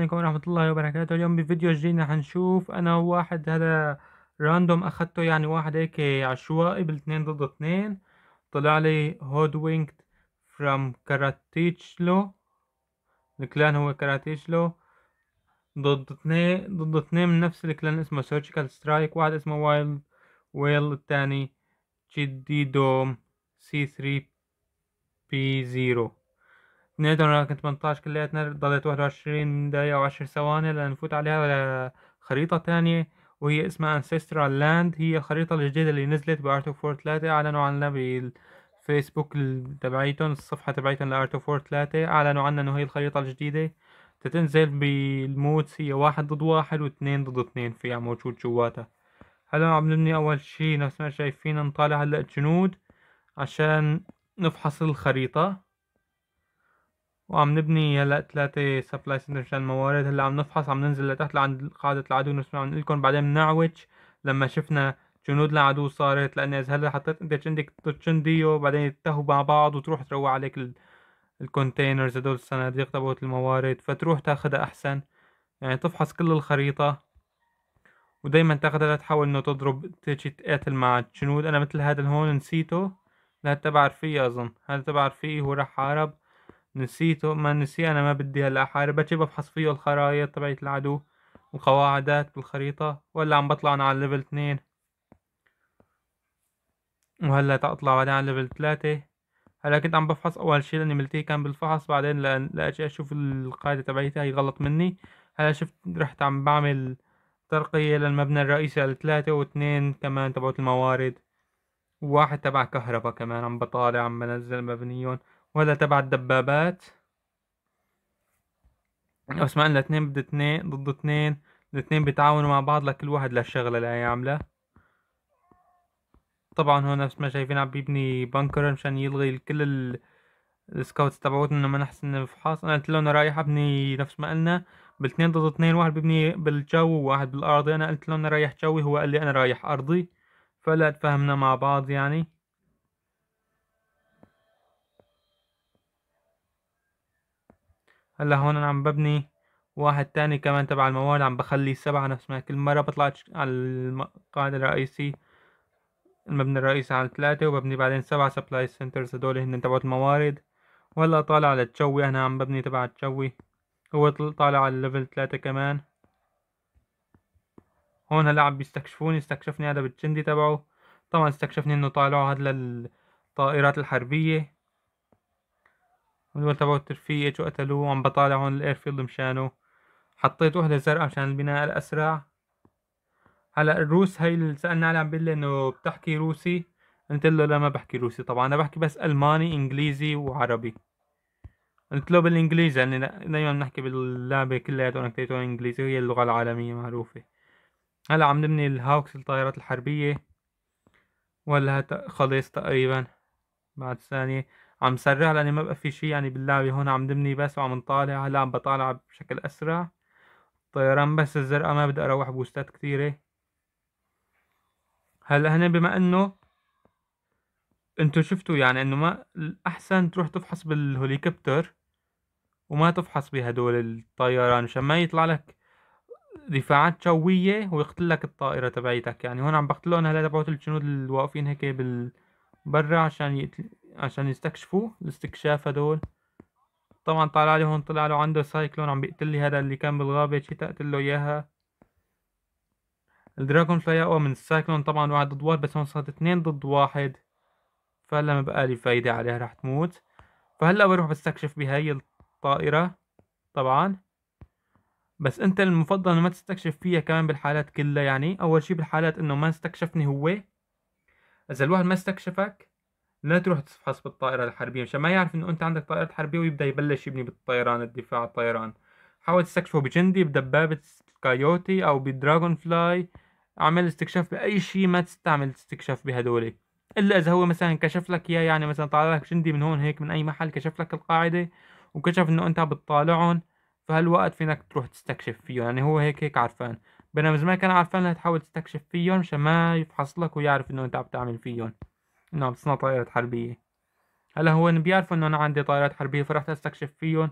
عليكم ورحمة الله وبركاته اليوم بفيديو جديد نشوف انا واحد هذا راندوم اخدته يعني واحد هيك عشوائي بالاتنين ضد اتنين طلع لي هود وينكت فروم كاراتيتشلو الكلان هو كاراتيتشلو ضد اتنين ضد اثنين من نفس الكلان اسمه سيرجيكال سترايك واحد اسمه وايلد ويل التاني جدي دوم سي ثري بي زيرو انا رقم 18 كلياتنا ضليت 21 دقيقة و10 ثواني لنفوت عليها على خريطة تانية وهي اسمها Ancestral Land هي الخريطة الجديدة اللي نزلت بارت اوف 3 اعلنوا عنها بالفيسبوك تبعيتهم الصفحة تبعيتهم لارت اوف 3 اعلنوا عنها انه هي الخريطة الجديدة تتنزل بالمودس هي واحد ضد واحد واثنين ضد اثنين فيها موجود جواتها هلا عم نبني اول شي نفس ما شايفين نطالع هلا الجنود عشان نفحص الخريطة وعم نبني هلا ثلاثة سبلاي سنتر مشان الموارد هلا عم نفحص عم ننزل لتحت لعند قاعدة العدو نفس ما عم لكم بعدين بنعوج لما شفنا جنود العدو صارت لأن إذا هلا حطيت أنت جندك تشنديو بعدين يتهوا مع بعض وتروح تروع عليك ال... الكونتينرز هدول الصناديق تبعت الموارد فتروح تاخدها أحسن يعني تفحص كل الخريطة ودايما تاخدها لتحاول انه تضرب تيجي تقاتل مع الجنود انا مثل هذا هون نسيته لا تبع رفيقي اظن هذا تبع رفيقي هو راح حارب نسيته ما نسي أنا ما بدي هلا أحارب بجي بفحص فيه الخرائط تبعت العدو وقواعدات بالخريطة ولا عم بطلع أنا على ليفل اثنين وهلا تطلع بعدين على ليفل ثلاثة هلا كنت عم بفحص أول شي لأني ملتهي كان بالفحص بعدين لأجي أشوف القاعدة تبعيتي هي غلط مني هلا شفت رحت عم بعمل ترقية للمبنى الرئيسي على ثلاثة واثنين كمان تبعت الموارد وواحد تبع كهربا كمان عم بطالع عم بنزل مبنيون ولا تبع الدبابات اسمع لنا اثنين ضد اثنين ضد اثنين الاثنين بيتعاونوا مع بعض لكل واحد للشغلة اللي لا عاملة طبعا هو نفس ما شايفين عم بيبني بانكر مشان يلغي كل السكاوتس تبعوتنا انه ما نحسن الفحص انا قلت له انا رايح ابني نفس ما قلنا بالاثنين ضد اثنين واحد بيبني بالجو وواحد بالارض انا قلت له انا رايح جوي هو قال لي انا رايح ارضي فلا تفهمنا مع بعض يعني هلا هون انا عم ببني واحد تاني كمان تبع الموال عم بخلي سبعة نفس ما كل مرة بطلع على القاعدة الرئيسي المبنى الرئيسي على ثلاثة وببني بعدين سبعة سبلاي سنترز هدول هن تبع الموارد وهلا طالع على التشوي انا عم ببني تبع التشوي هو طالع على الليفل ثلاثة كمان هون هلا عم بيستكشفوني استكشفني هذا بالجندي تبعه طبعا استكشفني انه طالعوا هاد للطائرات الحربية من وين تبعوا الترفيه اجوا قتلوه عم بطالع هون الايرفيلد مشانه حطيت وحده زرقاء مشان البناء الاسرع هلا الروس هاي اللي سالنا عليها عم بيقول لي انه بتحكي روسي قلت له لا ما بحكي روسي طبعا انا بحكي بس الماني انجليزي وعربي قلت له بالانجليزي يعني دائما بنحكي باللعبه كلياتهم كتيبتهم انجليزي هي اللغه العالميه معروفه هلا عم نبني الهاوكس الطائرات الحربيه ولا خلص تقريبا بعد ثانيه عم سرع لاني ما بقى في شيء يعني باللعبة هون عم دمني بس وعم نطالع هلا عم بطالع بشكل اسرع طيران بس الزرقاء ما بدي اروح بوستات كثيرة هلا هنا بما انه انتو شفتوا يعني انه ما الاحسن تروح تفحص بالهوليكوبتر وما تفحص بهدول الطيران مشان ما يطلع لك دفاعات جوية ويقتل لك الطائرة تبعيتك يعني هون عم بقتلهم هلا تبعوت الجنود الواقفين هيك برا عشان يقتل عشان يستكشفوه الاستكشاف هدول طبعا طالع لي هون طلع له عنده سايكلون عم بيقتل لي هذا اللي كان بالغابة شي تقتل له اياها الدراجون فلاي اقوى من السايكلون طبعا واحد ضد واحد بس هون صارت اثنين ضد واحد فهلا ما بقى لي فايدة عليها رح تموت فهلا بروح بستكشف بهاي الطائرة طبعا بس انت المفضل انه ما تستكشف فيها كمان بالحالات كلها يعني اول شي بالحالات انه ما استكشفني هو اذا الواحد ما استكشفك لا تروح تفحص بالطائرة الحربية مشان ما يعرف انه انت عندك طائره حربية ويبدأ يبلش يبني بالطيران الدفاع الطيران حاول تستكشفه بجندي بدبابة كايوتي او بدراغون فلاي اعمل استكشاف بأي شيء ما تستعمل استكشاف بهدول الا اذا هو مثلا كشف لك اياه يعني مثلا طالع لك جندي من هون هيك من اي محل كشف لك القاعدة وكشف انه انت بتطالعهم فهالوقت فينك تروح تستكشف فيهم يعني هو هيك هيك عرفان بينما اذا ما كان عرفان لا تحاول تستكشف فيهم مشان ما يفحص لك ويعرف انه انت عم تعمل فيهم عم تصنع طائرات حربية هلا هو بيعرفوا انه انا عندي طائرات حربية فرحت استكشف فيهم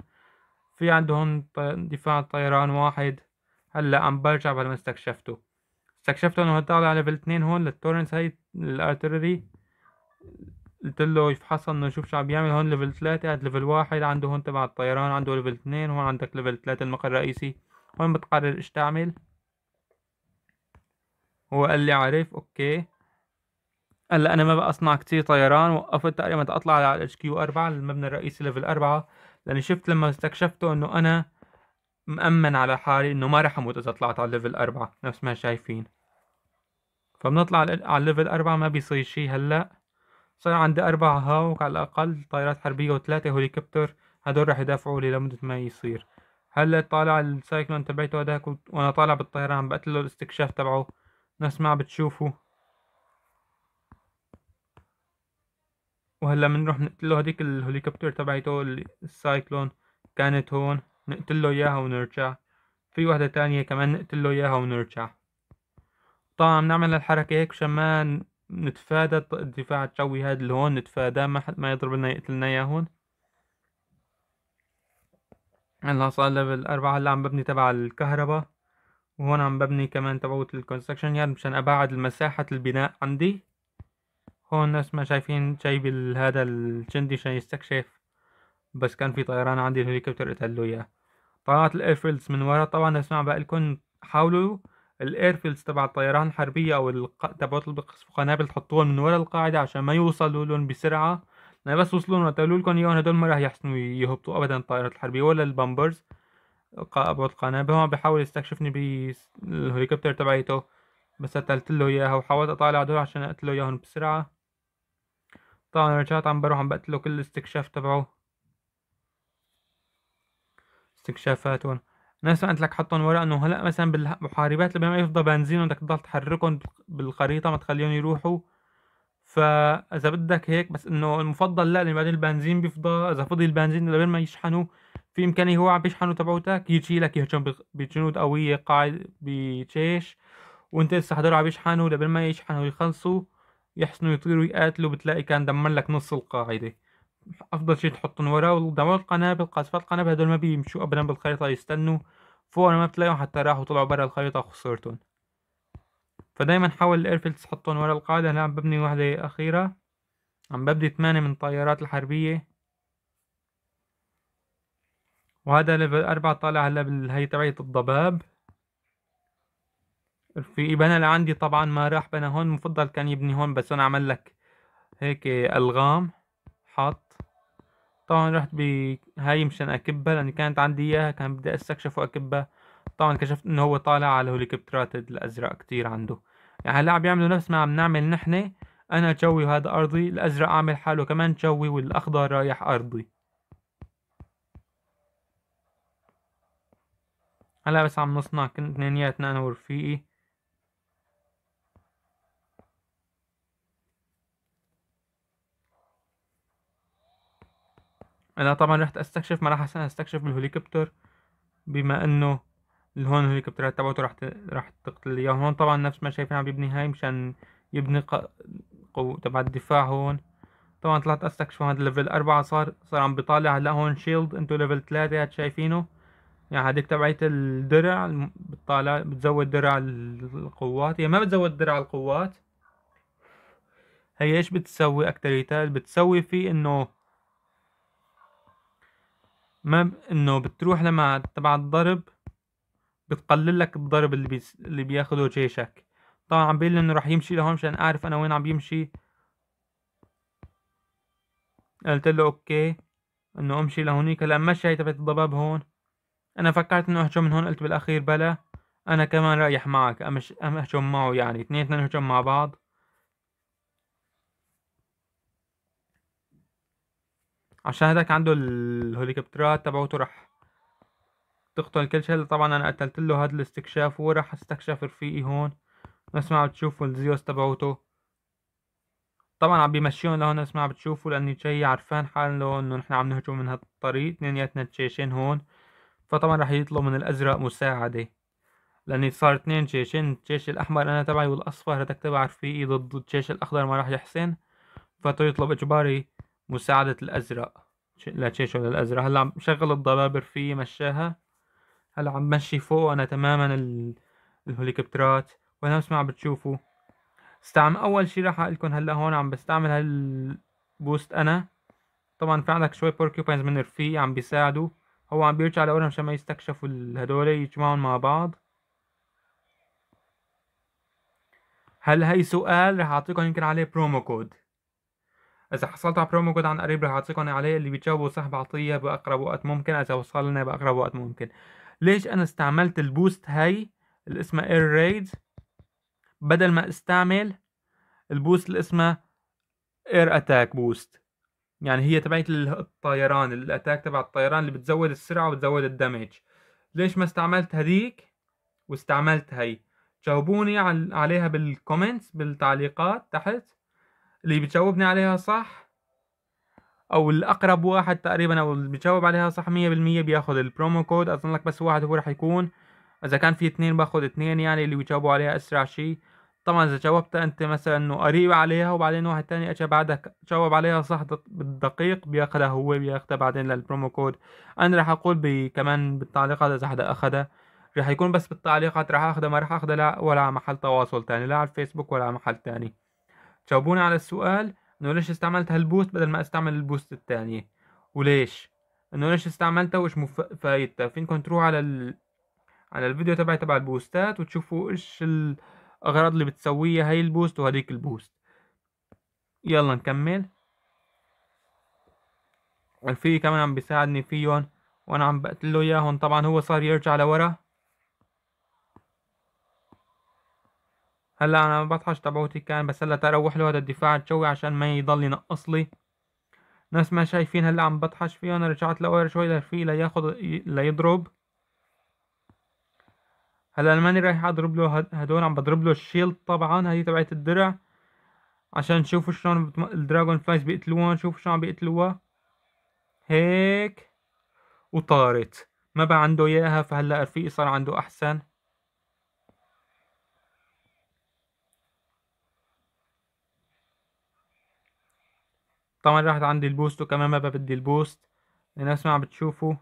في عندهم دفاع طيران واحد هلا عم برجع بعد ما استكشفته استكشفته انه طالع على ليفل اثنين هون للتورنس هاي الارتلري قلت له يفحصها انه يشوف شو عم بيعمل هون ليفل ثلاثة هاد ليفل واحد عنده هون تبع الطيران عنده ليفل اثنين هون عندك ليفل ثلاثة المقر الرئيسي هون بتقرر ايش تعمل هو قال لي عارف اوكي هلا انا ما بقى اصنع كتير طيران وقفت تقريبا اطلع على الاتش كيو 4 المبنى الرئيسي ليفل 4 لاني شفت لما استكشفته انه انا مأمن على حالي انه ما رح اموت اذا طلعت على ليفل 4 نفس ما شايفين فبنطلع على ليفل 4 ما بيصير شي هلا صار عندي اربع هاوك على الاقل طائرات حربيه وثلاثه هليكوبتر هدول رح يدافعوا لي لمده ما يصير هلا طالع السايكلون تبعته هداك وانا طالع بالطيران بقتله الاستكشاف تبعه نفس ما عم بتشوفوا وهلا بنروح نقتله هديك الهليكوبتر تبعته السايكلون كانت هون نقتله اياها ونرجع في وحدة تانية كمان نقتله اياها ونرجع طبعا عم نعمل الحركة هيك عشان ما نتفادى الدفاع الجوي هاد اللي هون نتفادى ما حد ما يضرب لنا يقتلنا اياه هون هلا صار ليفل أربعة هلا عم ببني تبع الكهرباء وهون عم ببني كمان تبعوت الكونستركشن يارد مشان أبعد المساحة البناء عندي هون نفس ما شايفين جايب هذا الجندي عشان يستكشف بس كان في طيران عندي الهليكوبتر قتل له اياه طلعت الايرفيلدز من ورا طبعا نفس ما بقلكن حاولوا الايرفيلدز تبع الطيران الحربيه او الق... تبعت القنابل تحطوهم من ورا القاعده عشان ما يوصلوا لهم بسرعه لان بس وصلوا لهم قتلوا لكم اياهم هدول ما راح يحسنوا يهبطوا ابدا الطائرات الحربيه ولا البامبرز ابوات القنابل هو عم بيحاول يستكشفني بالهليكوبتر تبعيته بس قتلت له اياها وحاولت اطالع دول عشان اقتله اياهم بسرعه طبعا انا رجعت عم بروح عم بقتله كل الاستكشاف تبعه استكشافات هون ناس قلت لك حطهم ورا انه هلا مثلا بالمحاربات اللي ما يفضى بنزين بدك تضل تحركهم بالخريطه ما تخليهم يروحوا فاذا بدك هيك بس انه المفضل لا لان بعدين البنزين بيفضى اذا فضي البنزين لبين ما يشحنوا في امكانيه هو عم بيشحنوا تبعوتك لك يهجم بجنود قويه قاعد بتشيش وانت لسه حضر عم يشحنوا لبين ما يشحنوا ويخلصوا يحسنوا يطيروا يقاتلوا بتلاقي كان دمر لك نص القاعدة أفضل شيء تحطهم وراه ودمار القنابل قاذفات القنابل هدول ما بيمشوا أبدا بالخريطة يستنوا فورا ما بتلاقيهم حتى راحوا طلعوا برا الخريطة خسرتهم فدايما حاول الايرفيلدز تحطهم ورا القاعدة أنا عم ببني وحدة أخيرة عم ببني ثمانية من الطيارات الحربية وهذا ليفل أربعة طالع هلا بالهي تبعية الضباب في بنى اللي عندي طبعا ما راح بنى هون مفضل كان يبني هون بس انا عمل لك هيك الغام حاط طبعا رحت بهاي مشان اكبها لاني كانت عندي اياها كان بدي استكشف واكبها طبعا كشفت انه هو طالع على الهليكوبترات الازرق كتير عنده يعني هلا عم يعملوا نفس ما عم نعمل نحن انا جوي وهذا ارضي الازرق عامل حاله كمان جوي والاخضر رايح ارضي هلا بس عم نصنع كنت اثنيناتنا انا ورفيقي انا طبعا رحت استكشف ما راح استكشف بالهليكوبتر بما انه هون الهليكوبترات تبعته راح راح تقتل اياه يعني هون طبعا نفس ما شايفين عم يبني هاي مشان يبني قوة تبع الدفاع هون طبعا طلعت استكشف هذا ليفل أربعة صار صار عم بيطالع هلا هون شيلد انتو ليفل ثلاثة هاد شايفينه يعني هذيك تبعيت الدرع بتطالع بتزود درع القوات هي ما بتزود درع القوات هي ايش بتسوي اكتريتال بتسوي فيه انه ما انه بتروح لما تبع الضرب بتقلل لك الضرب اللي, بي... اللي بياخده جيشك طبعا عم بيقول انه راح يمشي لهون مشان اعرف انا وين عم يمشي قلت له اوكي انه امشي لهونيك هلا مشي تبعت الضباب هون انا فكرت انه اهجم من هون قلت بالاخير بلا انا كمان رايح معك أمش... أم اهجم معه يعني اثنين اثنين نهجم مع بعض عشان هداك عنده الهليكوبترات تبعته راح تقتل كل شيء طبعا انا قتلت له هذا الاستكشاف وراح راح استكشف رفيقي هون نفس ما عم الزيوس تبعته طبعا عم بيمشيهم لهون نفس ما عم بتشوفوا لان جاي عرفان حاله انه نحن عم نهجم من هالطريق اثنيناتنا تشيشين هون فطبعا راح يطلب من الازرق مساعدة لاني صار اثنين تشيشين التشيش الاحمر انا تبعي والاصفر هداك تبع رفيقي ضد التشيش الاخضر ما راح يحسن يطلب اجباري مساعدة الأزرق لاتشيشو للأزرق هلا عم شغل الضبابر فيه مشاها هلا عم مشي فوق أنا تماما ال... الهليكوبترات ونفس ما عم بتشوفوا استعم أول شي راح أقلكن هلا هون عم بستعمل هالبوست أنا طبعا في عندك شوي بوركيوبينز من رفيق عم بيساعدوا هو عم بيرجع لورا مشان ما يستكشفوا هدول يجمعون مع بعض هل هي سؤال رح اعطيكم يمكن عليه برومو كود اذا حصلت على برومو كود عن قريب رح اعطيكم عليه اللي بتجاوبوا صح بعطيه باقرب وقت ممكن اذا وصلنا باقرب وقت ممكن ليش انا استعملت البوست هاي اللي اسمها اير ريد بدل ما استعمل البوست اللي اسمها اير اتاك بوست يعني هي تبعت الطيران الاتاك تبع الطيران اللي بتزود السرعه وبتزود الدمج ليش ما استعملت هذيك واستعملت هي جاوبوني عليها بالكومنتس بالتعليقات تحت اللي بتجاوبني عليها صح او الاقرب واحد تقريبا او اللي بتجاوب عليها صح مية بالمية بياخد البرومو كود اظن لك بس واحد هو رح يكون اذا كان في اثنين باخد اثنين يعني اللي بيجاوبوا عليها اسرع شي طبعا اذا جاوبت انت مثلا انه قريب عليها وبعدين واحد تاني اجى بعدك جاوب عليها صح بالدقيق بياخدها هو بياخدها بعدين للبرومو كود انا رح اقول كمان بالتعليقات اذا حدا اخدها رح يكون بس بالتعليقات رح اخدها ما رح اخدها لا ولا على محل تواصل تاني لا على الفيسبوك ولا على محل تاني جاوبوني على السؤال انه ليش استعملت هالبوست بدل ما استعمل البوست الثانية وليش انه ليش استعملتها وايش فايدته فينكم تروحوا على ال... على الفيديو تبعي تبع البوستات وتشوفوا ايش الاغراض اللي بتسويها هاي البوست وهذيك البوست يلا نكمل الفي كمان عم بيساعدني فيهم وانا عم بقتله اياهم طبعا هو صار يرجع لورا هلا انا ما بطحش تبعوتي كان بس هلا تروح له هذا الدفاع الجوي عشان ما يضل ينقص لي ناس ما شايفين هلا عم بطحش فيه انا رجعت لورا شوي لرفيق لياخذ ليضرب هلا ماني رايح اضرب له هدول عم بضرب له الشيلد طبعا هذه تبعت الدرع عشان تشوفوا شلون الدراجون فلايز بيقتلوها نشوف شلون عم بيقتلوها هيك وطارت ما بقى عنده اياها فهلا رفيقي صار عنده احسن طبعا راحت عندي البوست وكمان ما بدي البوست الناس ما عم بتشوفه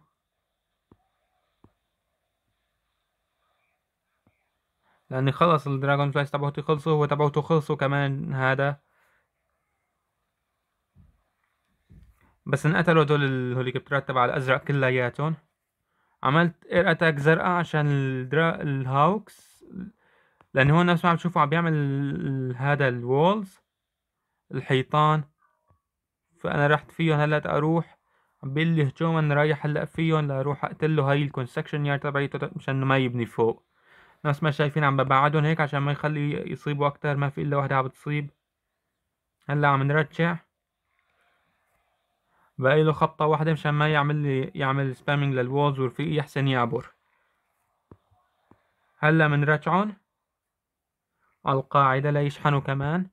لان خلص الدراجون فلايز تبعوتي خلصوا هو تبعوته خلصوا كمان هذا بس انقتلوا دول الهوليكوبترات تبع الازرق كلياتهم عملت اير اتاك زرقاء عشان الدرا... الهاوكس لان هو نفس ما عم تشوفوا عم بيعمل هذا الوولز الحيطان فانا رحت فيهم هلا اروح هجوم انا رايح هلا فيهم لاروح اقتل له هاي الكونستكشن يارد تبعيته مشان ما يبني فوق نفس ما شايفين عم ببعدهم هيك عشان ما يخلي يصيبوا اكتر ما في الا وحده عم بتصيب هلا عم نرجع باقي له خبطة واحدة مشان ما يعمل لي يعمل سبامينج للوولز ورفيقي يحسن يعبر هلا منرجعون القاعدة ليشحنوا كمان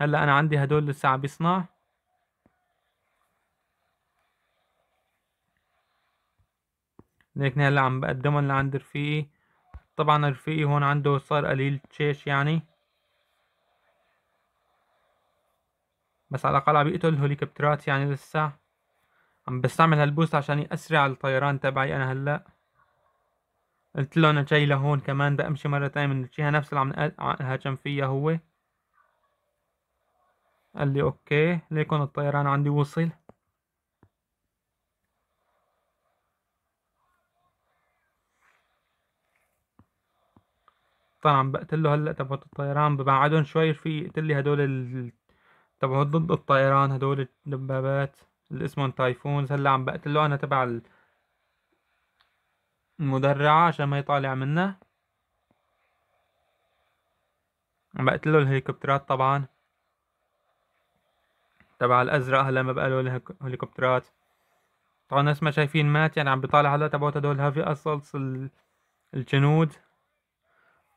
هلا انا عندي هدول لسه عم بيصنع لكن هلا عم بقدمهم لعند رفيقي طبعا رفيقي هون عنده صار قليل تشيش يعني بس على الأقل عم يقتل الهليكوبترات يعني لسه عم بستعمل هالبوست عشان يأسرع الطيران تبعي أنا هلا قلت له أنا جاي لهون كمان بدي أمشي مرة تانية من الجهة نفس اللي عم هاجم فيها هو قال لي أوكي ليكون الطيران عندي وصل طبعا بقتله هلا تبعت الطيران ببعدهم شوي في قلت لي هدول ال... تبعوا ضد الطيران هدول الدبابات اللي اسمهم تايفونز هلا عم بقتله انا تبع المدرعة عشان ما يطالع منا عم بقتله الهليكوبترات طبعا تبع الازرق هلا ما بقى له الهليكوبترات طبعا نفس ما شايفين مات يعني عم بيطالع هلا تبعوت هدول هافي اسلتس الجنود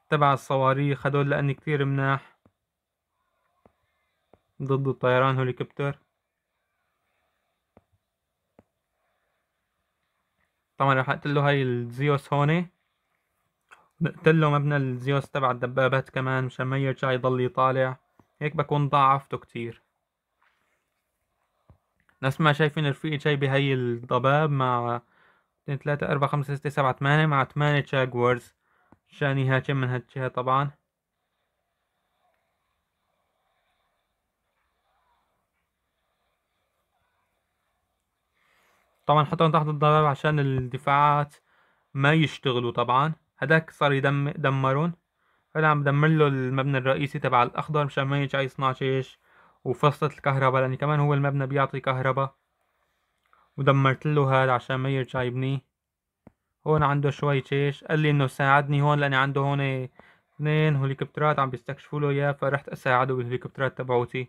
تبع الصواريخ هدول لأن كتير مناح ضد الطيران هوليكوبتر طبعا رح اقتله هاي الزيوس هون نقتله مبنى الزيوس تبع الدبابات كمان مشان ما يرجع يضل يطالع هيك بكون ضاعفته كتير نفس ما شايفين رفيقي جاي هاي الضباب مع 2 3 4 5 6 7 8 مع 8 جاكورز شانيها كم من هالجهة طبعا طبعا حطهم تحت الضرر عشان الدفاعات ما يشتغلوا طبعا هداك صار يدم دمرون فانا عم بدمر له المبنى الرئيسي تبع الاخضر مشان ما يرجع يصنع جيش وفصلت الكهرباء لان كمان هو المبنى بيعطي كهرباء ودمرت له هذا عشان ما يرجع يبنيه هون عنده شوي جيش قال لي انه ساعدني هون لاني عنده هون اثنين هليكوبترات عم بيستكشفوا له اياه فرحت اساعده بالهليكوبترات تبعوتي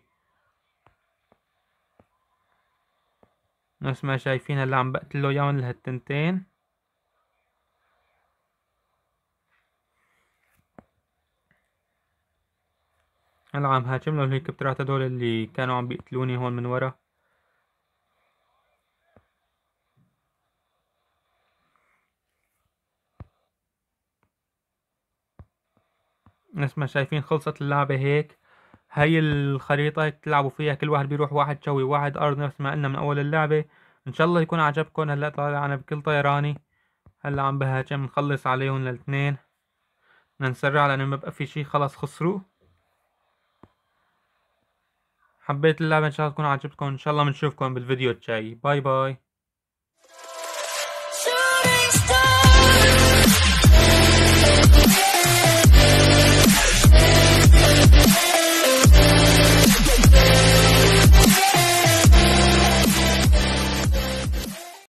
نفس ما شايفين اللي عم بقتل له اياهم لهالتنتين هلا عم هاجم له الهليكوبترات هدول اللي كانوا عم بيقتلوني هون من ورا نفس ما شايفين خلصت اللعبة هيك هاي الخريطة تلعبوا فيها كل واحد بيروح واحد شوي واحد أرض نفس ما قلنا من أول اللعبة إن شاء الله يكون عجبكم هلا طالع أنا بكل طيراني هلا عم بهاجم نخلص عليهم الاثنين بدنا نسرع لأنه ما بقى في شي خلص خسروا حبيت اللعبة إن شاء الله تكون عجبتكم إن شاء الله بنشوفكم بالفيديو الجاي باي باي